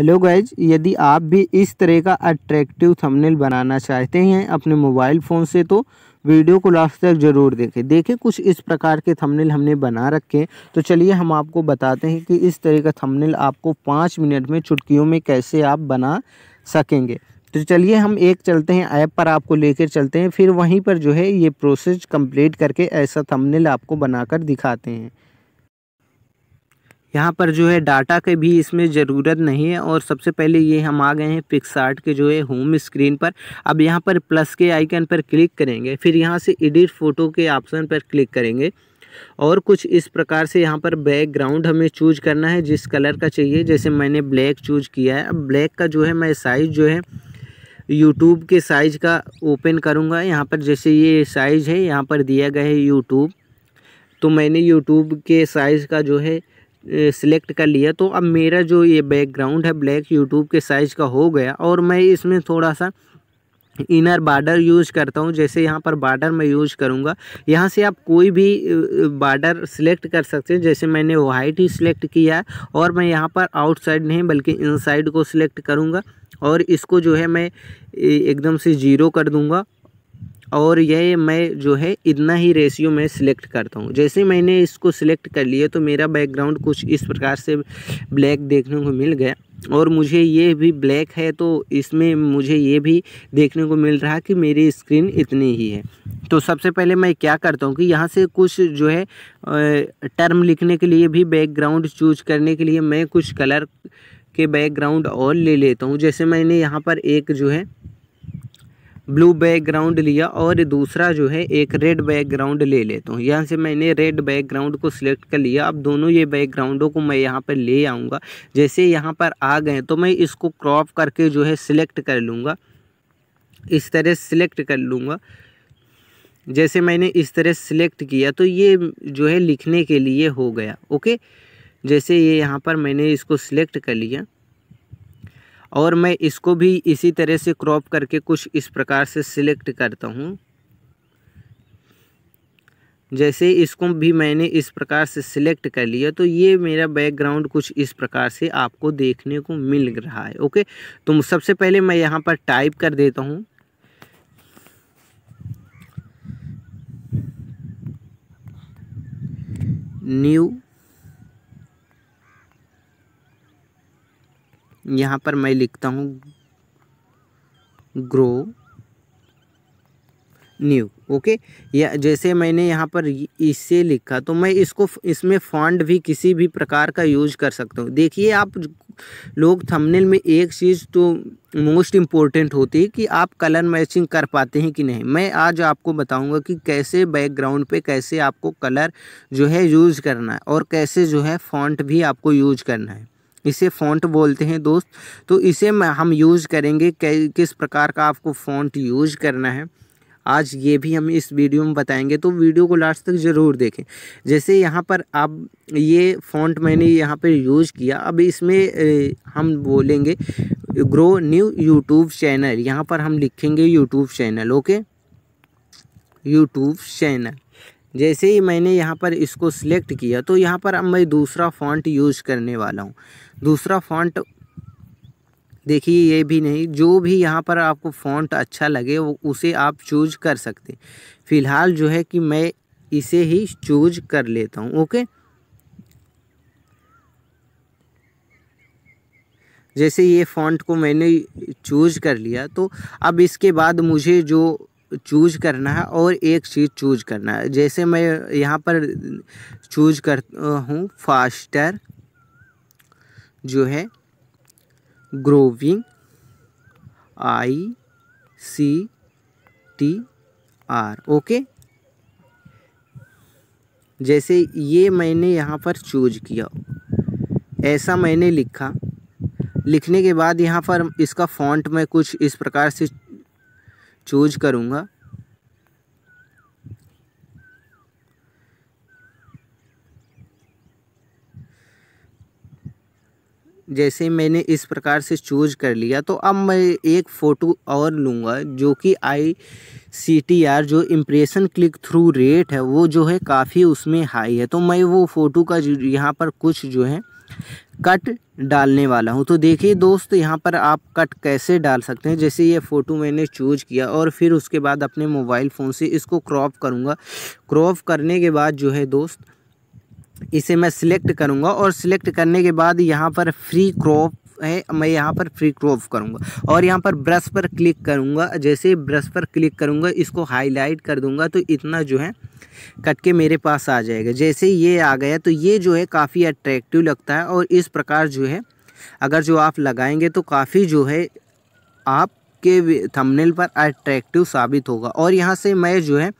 hello guys यदि आप भी इस तरह का अट्रैक्टिव थंबनेल बनाना चाहते हैं अपने मोबाइल फ़ोन से तो वीडियो को लास्ट तक ज़रूर देखें देखें कुछ इस प्रकार के थंबनेल हमने बना रखे हैं तो चलिए हम आपको बताते हैं कि इस तरह का थंबनेल आपको पाँच मिनट में चुटकियों में कैसे आप बना सकेंगे तो चलिए हम एक चलते हैं ऐप पर आपको लेकर चलते हैं फिर वहीं पर जो है ये प्रोसेस कंप्लीट करके ऐसा थंबनेल आपको बनाकर दिखाते हैं यहाँ पर जो है डाटा के भी इसमें ज़रूरत नहीं है और सबसे पहले ये हम आ गए हैं पिक्सार्ट के जो है होम स्क्रीन पर अब यहाँ पर प्लस के आइकन पर क्लिक करेंगे फिर यहाँ से एडिट फ़ोटो के ऑप्शन पर क्लिक करेंगे और कुछ इस प्रकार से यहाँ पर बैकग्राउंड हमें चूज करना है जिस कलर का चाहिए जैसे मैंने ब्लैक चूज किया है अब ब्लैक का जो है मैं साइज़ जो है यूट्यूब के साइज़ का ओपन करूँगा यहाँ पर जैसे ये साइज़ है यहाँ पर दिया गया है यूट्यूब तो मैंने यूट्यूब के साइज़ का जो है सिलेक्ट कर लिया तो अब मेरा जो ये बैकग्राउंड है ब्लैक यूट्यूब के साइज़ का हो गया और मैं इसमें थोड़ा सा इनर बार्डर यूज करता हूँ जैसे यहाँ पर बार्डर मैं यूज करूँगा यहाँ से आप कोई भी बार्डर सिलेक्ट कर सकते हैं जैसे मैंने वाइट ही सिलेक्ट किया है और मैं यहाँ पर आउटसाइड नहीं बल्कि इनसाइड को सिलेक्ट करूँगा और इसको जो है मैं एकदम से ज़ीरो कर दूँगा और यह मैं जो है इतना ही रेशियो में सिलेक्ट करता हूँ जैसे मैंने इसको सिलेक्ट कर लिया तो मेरा बैकग्राउंड कुछ इस प्रकार से ब्लैक देखने को मिल गया और मुझे ये भी ब्लैक है तो इसमें मुझे ये भी देखने को मिल रहा कि मेरी स्क्रीन इतनी ही है तो सबसे पहले मैं क्या करता हूँ कि यहाँ से कुछ जो है टर्म लिखने के लिए भी बैकग्राउंड चूज करने के लिए मैं कुछ कलर के बैकग्राउंड और ले लेता हूँ जैसे मैंने यहाँ पर एक जो है ब्लू बैकग्राउंड लिया और दूसरा जो है एक रेड बैकग्राउंड ले लेता हूँ यहाँ से मैंने रेड बैकग्राउंड को सिलेक्ट कर लिया अब दोनों ये बैकग्राउंडों को मैं यहाँ पर ले आऊँगा जैसे यहाँ पर आ गए तो मैं इसको क्रॉप करके जो है सिलेक्ट कर लूँगा इस तरह सेलेक्ट कर लूँगा जैसे मैंने इस तरह सेलेक्ट किया तो ये जो है लिखने के लिए हो गया ओके जैसे ये यहाँ पर मैंने इसको सिलेक्ट कर लिया और मैं इसको भी इसी तरह से क्रॉप करके कुछ इस प्रकार से सिलेक्ट करता हूँ जैसे इसको भी मैंने इस प्रकार से सिलेक्ट कर लिया तो ये मेरा बैकग्राउंड कुछ इस प्रकार से आपको देखने को मिल रहा है ओके तो सबसे पहले मैं यहाँ पर टाइप कर देता हूँ न्यू यहाँ पर मैं लिखता हूँ ग्रो न्यू ओके या जैसे मैंने यहाँ पर इसे लिखा तो मैं इसको इसमें फॉन्ट भी किसी भी प्रकार का यूज कर सकता हूँ देखिए आप लोग थंबनेल में एक चीज़ तो मोस्ट इम्पोर्टेंट होती है कि आप कलर मैचिंग कर पाते हैं कि नहीं मैं आज आपको बताऊंगा कि कैसे बैकग्राउंड पे कैसे आपको कलर जो है यूज़ करना है और कैसे जो है फॉन्ट भी आपको यूज करना है इसे फ़ॉन्ट बोलते हैं दोस्त तो इसे हम यूज़ करेंगे किस प्रकार का आपको फ़ॉन्ट यूज करना है आज ये भी हम इस वीडियो में बताएंगे तो वीडियो को लास्ट तक ज़रूर देखें जैसे यहाँ पर आप ये फ़ॉन्ट मैंने यहाँ पर यूज़ किया अब इसमें हम बोलेंगे ग्रो न्यू यूट्यूब चैनल यहाँ पर हम लिखेंगे YouTube channel okay YouTube channel जैसे ही मैंने यहाँ पर इसको सिलेक्ट किया तो यहाँ पर अब मैं दूसरा फॉन्ट यूज करने वाला हूँ दूसरा फॉन्ट देखिए ये भी नहीं जो भी यहाँ पर आपको फॉन्ट अच्छा लगे वो उसे आप चूज कर सकते फ़िलहाल जो है कि मैं इसे ही चूज कर लेता हूँ ओके जैसे ये फॉन्ट को मैंने चूज कर लिया तो अब इसके बाद मुझे जो चूज करना है और एक चीज़ चूज करना है जैसे मैं यहाँ पर चूज कर हूँ फास्टर जो है growing I C T R okay जैसे ये मैंने यहाँ पर चूज किया ऐसा मैंने लिखा लिखने के बाद यहाँ पर इसका फॉन्ट मैं कुछ इस प्रकार से चूज करूँगा जैसे मैंने इस प्रकार से चूज कर लिया तो अब मैं एक फ़ोटो और लूँगा जो कि आई सी टी आर जो इम्प्रेशन क्लिक थ्रू रेट है वो जो है काफ़ी उसमें हाई है तो मैं वो फ़ोटो का यहाँ पर कुछ जो है कट डालने वाला हूँ तो देखिए दोस्त यहाँ पर आप कट कैसे डाल सकते हैं जैसे ये फ़ोटो मैंने चूज किया और फिर उसके बाद अपने मोबाइल फ़ोन से इसको क्रॉप करूँगा क्रॉप करने के बाद जो है दोस्त इसे मैं सिलेक्ट करूँगा और सिलेक्ट करने के बाद यहाँ पर फ्री क्रॉप है मैं यहाँ पर फ्री क्रॉप करूँगा और यहाँ पर ब्रश पर क्लिक करूँगा जैसे ही ब्रश पर क्लिक करूँगा इसको हाईलाइट कर दूँगा तो इतना जो है कट के मेरे पास आ जाएगा जैसे ये आ गया तो ये जो है काफ़ी अट्रैक्टिव लगता है और इस प्रकार जो है अगर जो आप लगाएंगे तो काफ़ी जो है आपके थंबनेल पर अट्रैक्टिव साबित होगा और यहाँ से मैं जो है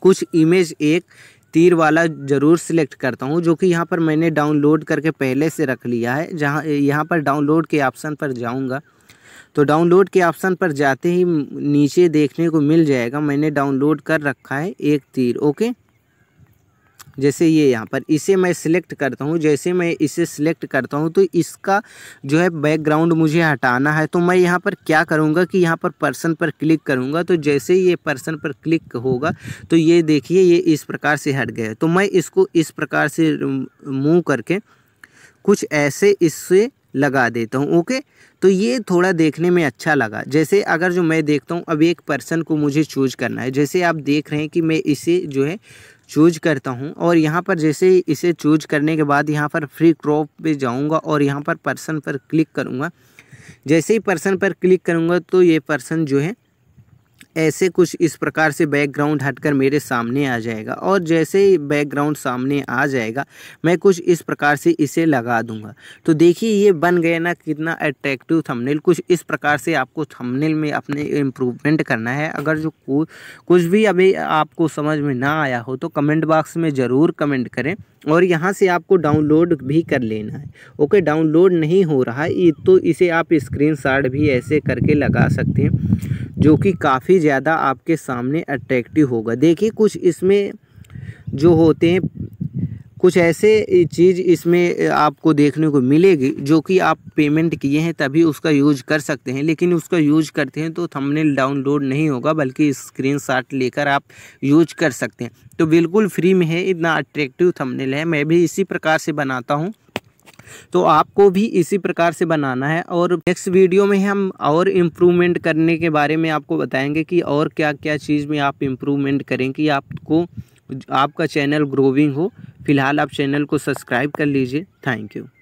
कुछ इमेज एक तीर वाला ज़रूर सिलेक्ट करता हूँ जो कि यहाँ पर मैंने डाउनलोड करके पहले से रख लिया है जहाँ यहाँ पर डाउनलोड के ऑप्शन पर जाऊँगा तो डाउनलोड के ऑप्शन पर जाते ही नीचे देखने को मिल जाएगा मैंने डाउनलोड कर रखा है एक तीर ओके जैसे ये यहाँ पर इसे मैं सिलेक्ट करता हूँ जैसे मैं इसे सिलेक्ट करता हूँ तो इसका जो है बैकग्राउंड मुझे हटाना है तो मैं यहाँ पर क्या करूँगा कि यहाँ पर पर्सन पर क्लिक करूँगा तो जैसे ये पर्सन पर क्लिक होगा तो ये देखिए ये इस प्रकार से हट गया तो मैं इसको इस प्रकार से मूव करके कुछ ऐसे इससे लगा देता हूँ ओके तो ये थोड़ा देखने में अच्छा लगा जैसे अगर जो मैं देखता हूँ अब एक पर्सन को मुझे चूज करना है जैसे आप देख रहे हैं कि मैं इसे जो है चूज करता हूँ और यहाँ पर जैसे ही इसे चूज करने के बाद यहाँ पर फ्री क्रॉप पे जाऊँगा और यहाँ पर पर्सन पर क्लिक करूँगा जैसे ही पर्सन पर क्लिक करूँगा तो ये पर्सन जो है ऐसे कुछ इस प्रकार से बैकग्राउंड हटकर मेरे सामने आ जाएगा और जैसे ही बैकग्राउंड सामने आ जाएगा मैं कुछ इस प्रकार से इसे लगा दूंगा तो देखिए ये बन गया ना कितना अट्रैक्टिव थंबनेल कुछ इस प्रकार से आपको थंबनेल में अपने इम्प्रूवमेंट करना है अगर जो कुछ भी अभी आपको समझ में ना आया हो तो कमेंट बॉक्स में ज़रूर कमेंट करें और यहाँ से आपको डाउनलोड भी कर लेना है ओके डाउनलोड नहीं हो रहा है तो इसे आप स्क्रीन भी ऐसे करके लगा सकते हैं जो कि काफ़ी ज़्यादा आपके सामने अट्रैक्टिव होगा देखिए कुछ इसमें जो होते हैं कुछ ऐसे चीज़ इसमें आपको देखने को मिलेगी जो कि आप पेमेंट किए हैं तभी उसका यूज कर सकते हैं लेकिन उसका यूज करते हैं तो थंबनेल डाउनलोड नहीं होगा बल्कि स्क्रीन लेकर आप यूज कर सकते हैं तो बिल्कुल फ्री में है इतना अट्रैक्टिव थंबनेल है मैं भी इसी प्रकार से बनाता हूँ तो आपको भी इसी प्रकार से बनाना है और नेक्स्ट वीडियो में हम और इम्प्रूवमेंट करने के बारे में आपको बताएंगे कि और क्या क्या चीज़ में आप इम्प्रूवमेंट करें कि आपको आपका चैनल ग्रोविंग हो फिलहाल आप चैनल को सब्सक्राइब कर लीजिए थैंक यू